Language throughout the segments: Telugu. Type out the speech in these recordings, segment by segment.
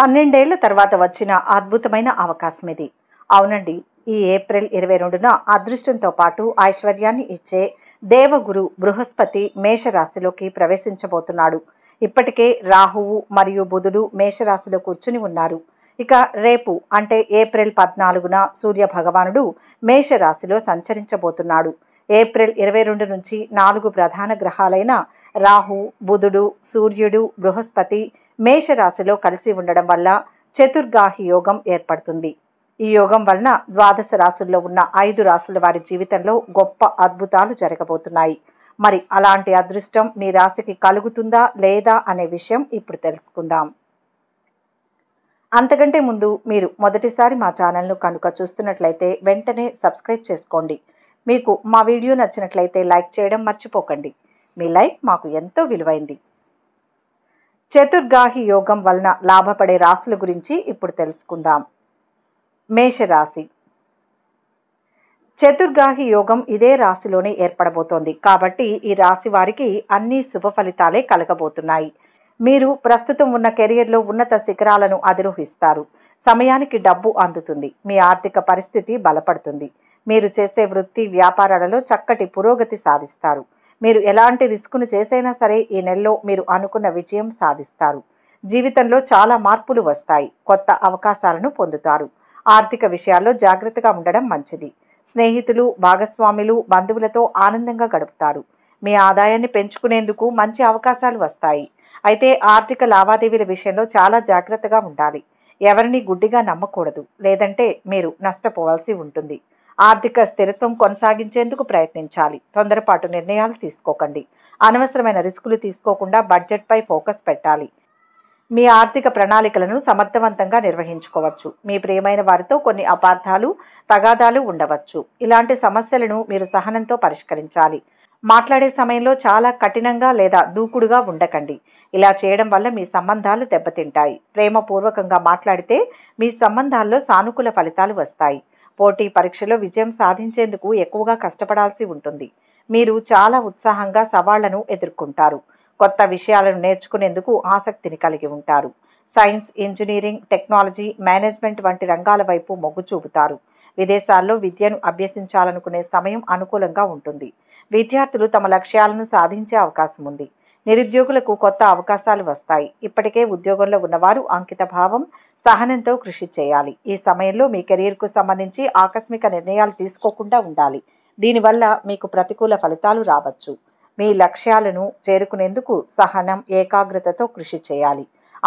పన్నెండేళ్ల తర్వాత వచ్చిన అద్భుతమైన అవకాశం ఇది అవునండి ఈ ఏప్రిల్ ఇరవై రెండున అదృష్టంతో పాటు ఐశ్వర్యాన్ని ఇచ్చే దేవగురు బృహస్పతి మేషరాశిలోకి ప్రవేశించబోతున్నాడు ఇప్పటికే రాహువు మరియు బుధుడు మేషరాశిలో కూర్చుని ఉన్నారు ఇక రేపు అంటే ఏప్రిల్ పద్నాలుగున సూర్య భగవానుడు మేషరాశిలో సంచరించబోతున్నాడు ఏప్రిల్ ఇరవై రెండు నుంచి నాలుగు ప్రధాన గ్రహాలైన రాహు బుధుడు సూర్యుడు బృహస్పతి మేషరాశిలో కలిసి ఉండడం వల్ల చతుర్గాహి యోగం ఏర్పడుతుంది ఈ యోగం వలన ద్వాదశ రాశుల్లో ఉన్న ఐదు రాశుల వారి జీవితంలో గొప్ప అద్భుతాలు జరగబోతున్నాయి మరి అలాంటి అదృష్టం మీ రాశికి కలుగుతుందా లేదా అనే విషయం ఇప్పుడు తెలుసుకుందాం అంతకంటే ముందు మీరు మొదటిసారి మా ఛానల్ను కనుక చూస్తున్నట్లయితే వెంటనే సబ్స్క్రైబ్ చేసుకోండి మీకు మా వీడియో నచ్చినట్లయితే లైక్ చేయడం మర్చిపోకండి మీ లైక్ మాకు ఎంతో విలువైంది చతుర్గాహి యోగం వలన లాభపడే రాశుల గురించి ఇప్పుడు తెలుసుకుందాం మేషరాశి చతుర్గాహి యోగం ఇదే రాశిలోనే ఏర్పడబోతోంది కాబట్టి ఈ రాశి వారికి అన్ని శుభ ఫలితాలే కలగబోతున్నాయి మీరు ప్రస్తుతం ఉన్న కెరియర్లో ఉన్నత శిఖరాలను అధిరోహిస్తారు సమయానికి డబ్బు అందుతుంది మీ ఆర్థిక పరిస్థితి బలపడుతుంది మీరు చేసే వృత్తి వ్యాపారాలలో చక్కటి పురోగతి సాధిస్తారు మీరు ఎలాంటి రిస్క్ను చేసైనా సరే ఈ నెలలో మీరు అనుకున్న విజయం సాధిస్తారు జీవితంలో చాలా మార్పులు వస్తాయి కొత్త అవకాశాలను పొందుతారు ఆర్థిక విషయాల్లో జాగ్రత్తగా ఉండడం మంచిది స్నేహితులు భాగస్వాములు బంధువులతో ఆనందంగా గడుపుతారు మీ ఆదాయాన్ని పెంచుకునేందుకు మంచి అవకాశాలు వస్తాయి అయితే ఆర్థిక లావాదేవీల విషయంలో చాలా జాగ్రత్తగా ఉండాలి ఎవరిని గుడ్డిగా నమ్మకూడదు లేదంటే మీరు నష్టపోవాల్సి ఉంటుంది ఆర్థిక స్థిరత్వం కొనసాగించేందుకు ప్రయత్నించాలి తొందరపాటు నిర్ణయాలు తీసుకోకండి అనవసరమైన రిస్కులు తీసుకోకుండా బడ్జెట్పై ఫోకస్ పెట్టాలి మీ ఆర్థిక ప్రణాళికలను సమర్థవంతంగా నిర్వహించుకోవచ్చు మీ ప్రియమైన వారితో కొన్ని అపార్థాలు తగాదాలు ఉండవచ్చు ఇలాంటి సమస్యలను మీరు సహనంతో పరిష్కరించాలి మాట్లాడే సమయంలో చాలా కఠినంగా లేదా దూకుడుగా ఉండకండి ఇలా చేయడం వల్ల మీ సంబంధాలు దెబ్బతింటాయి ప్రేమపూర్వకంగా మాట్లాడితే మీ సంబంధాల్లో సానుకూల ఫలితాలు వస్తాయి పోటీ పరీక్షలో విజయం సాధించేందుకు ఎక్కువగా కష్టపడాల్సి ఉంటుంది మీరు చాలా ఉత్సాహంగా సవాళ్లను ఎదుర్కొంటారు కొత్త విషయాలను నేర్చుకునేందుకు ఆసక్తిని కలిగి ఉంటారు సైన్స్ ఇంజనీరింగ్ టెక్నాలజీ మేనేజ్మెంట్ వంటి రంగాల వైపు మొగ్గు చూపుతారు విదేశాల్లో విద్యను అభ్యసించాలనుకునే సమయం అనుకూలంగా ఉంటుంది విద్యార్థులు తమ లక్ష్యాలను సాధించే అవకాశం ఉంది నిరుద్యోగులకు కొత్త అవకాశాలు వస్తాయి ఇప్పటికే ఉద్యోగంలో ఉన్నవారు అంకితభావం సహనంతో కృషి చేయాలి ఈ సమయంలో మీ కెరీర్కు సంబంధించి ఆకస్మిక నిర్ణయాలు తీసుకోకుండా ఉండాలి దీనివల్ల మీకు ప్రతికూల ఫలితాలు రావచ్చు మీ లక్ష్యాలను చేరుకునేందుకు సహనం ఏకాగ్రతతో కృషి చేయాలి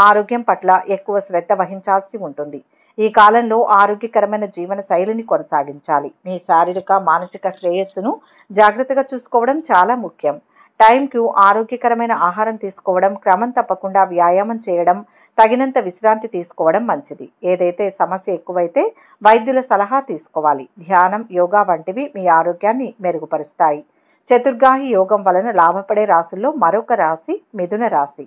ఆరోగ్యం పట్ల ఎక్కువ శ్రద్ధ వహించాల్సి ఉంటుంది ఈ కాలంలో ఆరోగ్యకరమైన జీవన శైలిని కొనసాగించాలి మీ శారీరక మానసిక శ్రేయస్సును జాగ్రత్తగా చూసుకోవడం చాలా ముఖ్యం టైంకు ఆరోగ్యకరమైన ఆహారం తీసుకోవడం క్రమం తప్పకుండా వ్యాయామం చేయడం తగినంత విశ్రాంతి తీసుకోవడం మంచిది ఏదైతే సమస్య ఎక్కువైతే వైద్యుల సలహా తీసుకోవాలి ధ్యానం యోగా వంటివి మీ ఆరోగ్యాన్ని మెరుగుపరుస్తాయి చతుర్గాహి యోగం వలన లాభపడే రాశుల్లో మరొక రాశి మిథున రాశి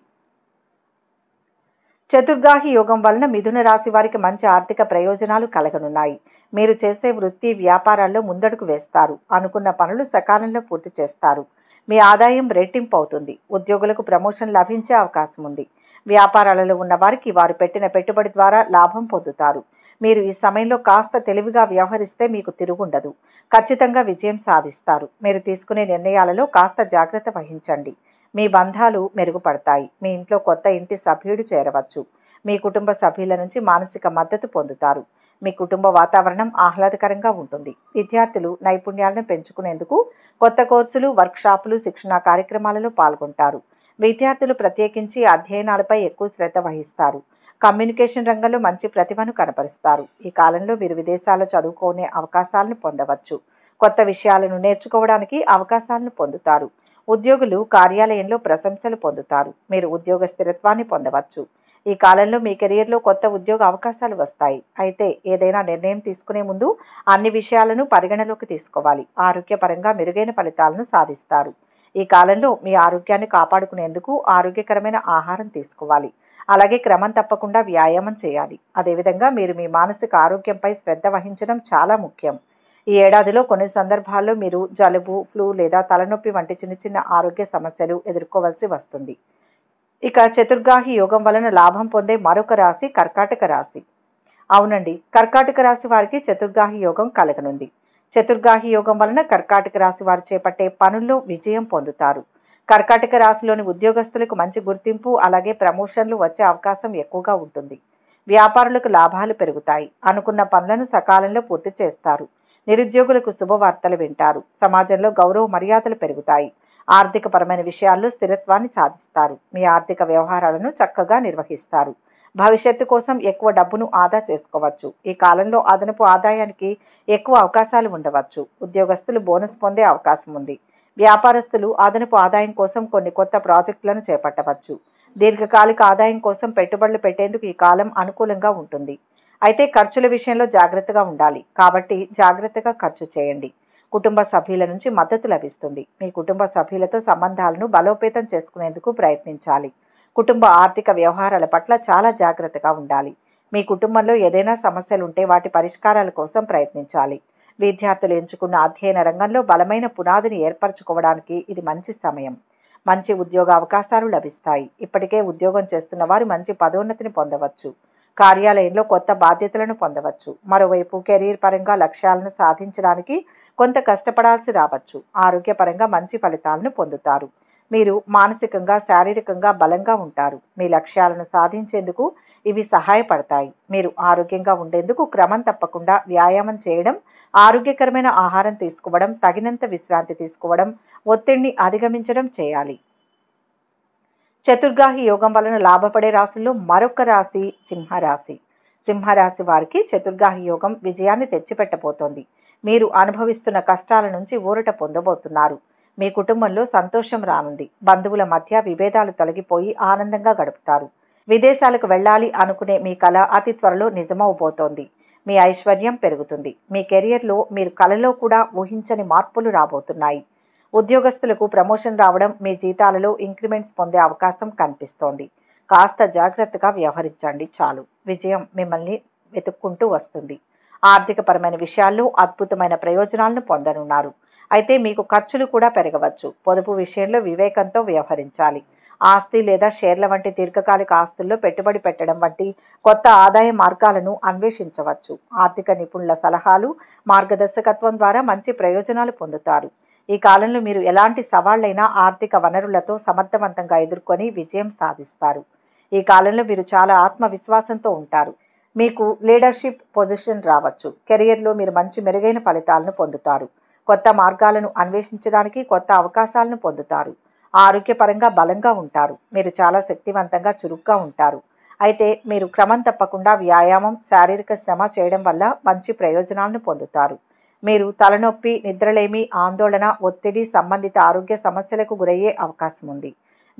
చతుర్గాహి యోగం వలన మిథున రాశి వారికి మంచి ఆర్థిక ప్రయోజనాలు కలగనున్నాయి మీరు చేసే వృత్తి వ్యాపారాల్లో ముందడుగు వేస్తారు అనుకున్న పనులు సకాలంలో పూర్తి చేస్తారు మీ ఆదాయం రెట్టింపు అవుతుంది ఉద్యోగులకు ప్రమోషన్ లభించే అవకాశం ఉంది వ్యాపారాలలో ఉన్నవారికి వారు పెట్టిన పెట్టుబడి ద్వారా లాభం పొందుతారు మీరు ఈ సమయంలో కాస్త తెలివిగా వ్యవహరిస్తే మీకు తిరుగుండదు ఖచ్చితంగా విజయం సాధిస్తారు మీరు తీసుకునే నిర్ణయాలలో కాస్త జాగ్రత్త వహించండి మీ బంధాలు మెరుగుపడతాయి మీ ఇంట్లో కొత్త ఇంటి సభ్యుడు చేరవచ్చు మీ కుటుంబ సభ్యుల నుంచి మానసిక మద్దతు పొందుతారు మీ కుటుంబ వాతావరణం ఆహ్లాదకరంగా ఉంటుంది విద్యార్థులు నైపుణ్యాలను పెంచుకునేందుకు కొత్త కోర్సులు వర్క్షాపులు శిక్షణా కార్యక్రమాలలో పాల్గొంటారు విద్యార్థులు ప్రత్యేకించి అధ్యయనాలపై ఎక్కువ శ్రద్ధ వహిస్తారు కమ్యూనికేషన్ రంగంలో మంచి ప్రతిభను కనపరుస్తారు ఈ కాలంలో వీరు విదేశాల్లో చదువుకునే అవకాశాలను పొందవచ్చు కొత్త విషయాలను నేర్చుకోవడానికి అవకాశాలను పొందుతారు ఉద్యోగులు కార్యాలయంలో ప్రశంసలు పొందుతారు మీరు ఉద్యోగ స్థిరత్వాన్ని పొందవచ్చు ఈ కాలంలో మీ కెరియర్లో కొత్త ఉద్యోగ అవకాశాలు వస్తాయి అయితే ఏదైనా నిర్ణయం తీసుకునే ముందు అన్ని విషయాలను పరిగణలోకి తీసుకోవాలి ఆరోగ్యపరంగా మెరుగైన ఫలితాలను సాధిస్తారు ఈ కాలంలో మీ ఆరోగ్యాన్ని కాపాడుకునేందుకు ఆరోగ్యకరమైన ఆహారం తీసుకోవాలి అలాగే క్రమం తప్పకుండా వ్యాయామం చేయాలి అదేవిధంగా మీరు మీ మానసిక ఆరోగ్యంపై శ్రద్ధ వహించడం చాలా ముఖ్యం ఈ ఏడాదిలో కొన్ని సందర్భాల్లో మీరు జలుబు ఫ్లూ లేదా తలనొప్పి వంటి చిన్న చిన్న ఆరోగ్య సమస్యలు ఎదుర్కోవాల్సి వస్తుంది ఇక చతుర్గాహి యోగం వలన లాభం పొందే మరొక రాశి కర్కాటక రాశి అవునండి కర్కాటక రాశి వారికి చతుర్గాహి యోగం కలగనుంది చతుర్గాహి యోగం వలన కర్కాటక రాశి వారు చేపట్టే పనుల్లో విజయం పొందుతారు కర్కాటక రాశిలోని ఉద్యోగస్తులకు మంచి గుర్తింపు అలాగే ప్రమోషన్లు వచ్చే అవకాశం ఎక్కువగా ఉంటుంది వ్యాపారులకు లాభాలు పెరుగుతాయి అనుకున్న పనులను సకాలంలో పూర్తి చేస్తారు నిరుద్యోగులకు శుభవార్తలు వింటారు సమాజంలో గౌరవ మర్యాదలు పెరుగుతాయి ఆర్థికపరమైన విషయాల్లో స్థిరత్వాన్ని సాధిస్తారు మీ ఆర్థిక వ్యవహారాలను చక్కగా నిర్వహిస్తారు భవిష్యత్తు కోసం ఎక్కువ డబ్బును ఆదా చేసుకోవచ్చు ఈ కాలంలో అదనపు ఆదాయానికి ఎక్కువ అవకాశాలు ఉండవచ్చు ఉద్యోగస్తులు బోనస్ పొందే అవకాశం ఉంది వ్యాపారస్తులు అదనపు ఆదాయం కోసం కొన్ని కొత్త ప్రాజెక్టులను చేపట్టవచ్చు దీర్ఘకాలిక ఆదాయం కోసం పెట్టుబడులు పెట్టేందుకు ఈ కాలం అనుకూలంగా ఉంటుంది అయితే ఖర్చుల విషయంలో జాగ్రత్తగా ఉండాలి కాబట్టి జాగ్రత్తగా ఖర్చు చేయండి కుటుంబ సభ్యుల నుంచి మద్దతు లభిస్తుంది మీ కుటుంబ సభ్యులతో సంబంధాలను బలోపేతం చేసుకునేందుకు ప్రయత్నించాలి కుటుంబ ఆర్థిక వ్యవహారాల పట్ల చాలా జాగ్రత్తగా ఉండాలి మీ కుటుంబంలో ఏదైనా సమస్యలుంటే వాటి పరిష్కారాల కోసం ప్రయత్నించాలి విద్యార్థులు ఎంచుకున్న అధ్యయన రంగంలో బలమైన పునాదిని ఏర్పరచుకోవడానికి ఇది మంచి సమయం మంచి ఉద్యోగ అవకాశాలు లభిస్తాయి ఇప్పటికే ఉద్యోగం చేస్తున్న వారు మంచి పదోన్నతిని పొందవచ్చు కార్యాలయంలో కొత్త బాధ్యతలను పొందవచ్చు మరోవైపు కెరీర్ పరంగా లక్ష్యాలను సాధించడానికి కొంత కష్టపడాల్సి రావచ్చు ఆరోగ్యపరంగా మంచి ఫలితాలను పొందుతారు మీరు మానసికంగా శారీరకంగా బలంగా ఉంటారు మీ లక్ష్యాలను సాధించేందుకు ఇవి సహాయపడతాయి మీరు ఆరోగ్యంగా ఉండేందుకు క్రమం తప్పకుండా వ్యాయామం చేయడం ఆరోగ్యకరమైన ఆహారం తీసుకోవడం తగినంత విశ్రాంతి తీసుకోవడం ఒత్తిడిని అధిగమించడం చేయాలి చతుర్గాహి యోగం వలన లాభపడే రాశుల్లో మరొక రాశి సింహరాశి సింహరాశి వారికి చతుర్గాహి యోగం విజయాన్ని తెచ్చిపెట్టబోతోంది మీరు అనుభవిస్తున్న కష్టాల నుంచి ఊరట పొందబోతున్నారు మీ కుటుంబంలో సంతోషం రానుంది బంధువుల మధ్య విభేదాలు తొలగిపోయి ఆనందంగా గడుపుతారు విదేశాలకు వెళ్ళాలి అనుకునే మీ కళ అతి త్వరలో నిజమవబోతోంది మీ ఐశ్వర్యం పెరుగుతుంది మీ కెరియర్లో మీరు కలలో కూడా ఊహించని మార్పులు రాబోతున్నాయి ఉద్యోగస్తులకు ప్రమోషన్ రావడం మీ జీతాలలో ఇంక్రిమెంట్స్ పొందే అవకాశం కనిపిస్తోంది కాస్త జాగ్రత్తగా వ్యవహరించండి చాలు విజయం మిమ్మల్ని వెతుక్కుంటూ వస్తుంది ఆర్థికపరమైన విషయాల్లో అద్భుతమైన ప్రయోజనాలను పొందనున్నారు అయితే మీకు ఖర్చులు కూడా పెరగవచ్చు పొదుపు విషయంలో వివేకంతో వ్యవహరించాలి ఆస్తి లేదా షేర్ల వంటి దీర్ఘకాలిక ఆస్తుల్లో పెట్టుబడి పెట్టడం వంటి కొత్త ఆదాయ మార్గాలను అన్వేషించవచ్చు ఆర్థిక నిపుణుల సలహాలు మార్గదర్శకత్వం ద్వారా మంచి ప్రయోజనాలు పొందుతారు ఈ కాలంలో మీరు ఎలాంటి సవాళ్ళైనా ఆర్థిక వనరులతో సమర్థవంతంగా ఎదుర్కొని విజయం సాధిస్తారు ఈ కాలంలో మీరు చాలా ఆత్మవిశ్వాసంతో ఉంటారు మీకు లీడర్షిప్ పొజిషన్ రావచ్చు కెరియర్లో మీరు మంచి మెరుగైన ఫలితాలను పొందుతారు కొత్త మార్గాలను అన్వేషించడానికి కొత్త అవకాశాలను పొందుతారు ఆరోగ్యపరంగా బలంగా ఉంటారు మీరు చాలా శక్తివంతంగా చురుగ్గా ఉంటారు అయితే మీరు క్రమం తప్పకుండా వ్యాయామం శారీరక శ్రమ చేయడం వల్ల మంచి ప్రయోజనాలను పొందుతారు మీరు తలనొప్పి నిద్రలేమి ఆందోళన ఒత్తిడి సంబంధిత ఆరోగ్య సమస్యలకు గురయ్యే అవకాశం ఉంది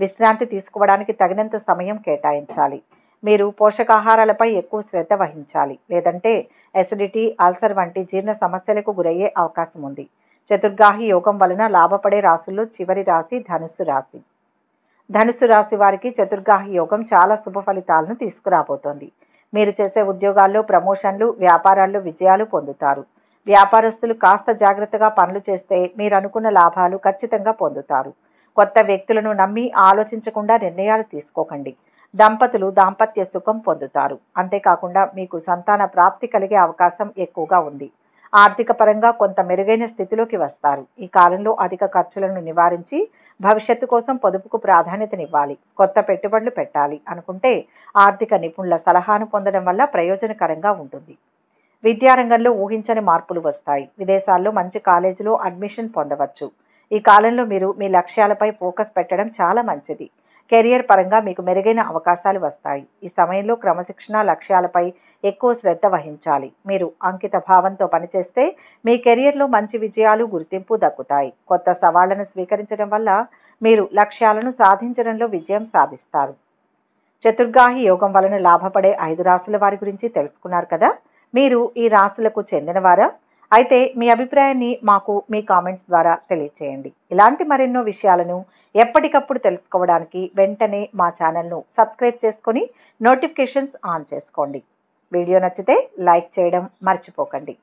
విశ్రాంతి తీసుకోవడానికి తగినంత సమయం కేటాయించాలి మీరు పోషకాహారాలపై ఎక్కువ శ్రద్ధ వహించాలి లేదంటే అసిడిటీ అల్సర్ వంటి జీర్ణ సమస్యలకు గురయ్యే అవకాశం ఉంది చతుర్గాహి యోగం వలన లాభపడే రాసుల్లో చివరి రాశి ధనుస్సు రాశి ధనుసు రాశి వారికి చతుర్గాహి యోగం చాలా శుభ ఫలితాలను తీసుకురాబోతోంది మీరు చేసే ఉద్యోగాల్లో ప్రమోషన్లు వ్యాపారాల్లో విజయాలు పొందుతారు వ్యాపారస్తులు కాస్త జాగ్రత్తగా పనులు చేస్తే మీరు అనుకున్న లాభాలు ఖచ్చితంగా పొందుతారు కొత్త వ్యక్తులను నమ్మి ఆలోచించకుండా నిర్ణయాలు తీసుకోకండి దంపతులు దాంపత్య సుఖం పొందుతారు అంతేకాకుండా మీకు సంతాన ప్రాప్తి కలిగే అవకాశం ఎక్కువగా ఉంది ఆర్థిక పరంగా కొంత మెరుగైన స్థితిలోకి వస్తారు ఈ కాలంలో అధిక ఖర్చులను నివారించి భవిష్యత్తు కోసం పొదుపుకు ప్రాధాన్యతనివ్వాలి కొత్త పెట్టుబడులు పెట్టాలి అనుకుంటే ఆర్థిక నిపుణుల సలహాను పొందడం వల్ల ప్రయోజనకరంగా ఉంటుంది విద్యారంగంలో ఊహించని మార్పులు వస్తాయి విదేశాల్లో మంచి కాలేజీలో అడ్మిషన్ పొందవచ్చు ఈ కాలంలో మీరు మీ లక్ష్యాలపై ఫోకస్ పెట్టడం చాలా మంచిది కెరియర్ పరంగా మీకు మెరుగైన అవకాశాలు వస్తాయి ఈ సమయంలో క్రమశిక్షణ లక్ష్యాలపై ఎక్కువ శ్రద్ధ వహించాలి మీరు అంకిత భావంతో పనిచేస్తే మీ కెరియర్లో మంచి విజయాలు గుర్తింపు దక్కుతాయి కొత్త సవాళ్లను స్వీకరించడం వల్ల మీరు లక్ష్యాలను సాధించడంలో విజయం సాధిస్తారు చతుర్గాహి యోగం వలన లాభపడే ఐదు రాసుల వారి గురించి తెలుసుకున్నారు కదా మీరు ఈ రాశులకు చెందినవారా అయితే మీ అభిప్రాయాన్ని మాకు మీ కామెంట్స్ ద్వారా తెలియచేయండి ఇలాంటి మరెన్నో విషయాలను ఎప్పటికప్పుడు తెలుసుకోవడానికి వెంటనే మా ఛానల్ను సబ్స్క్రైబ్ చేసుకొని నోటిఫికేషన్స్ ఆన్ చేసుకోండి వీడియో నచ్చితే లైక్ చేయడం మర్చిపోకండి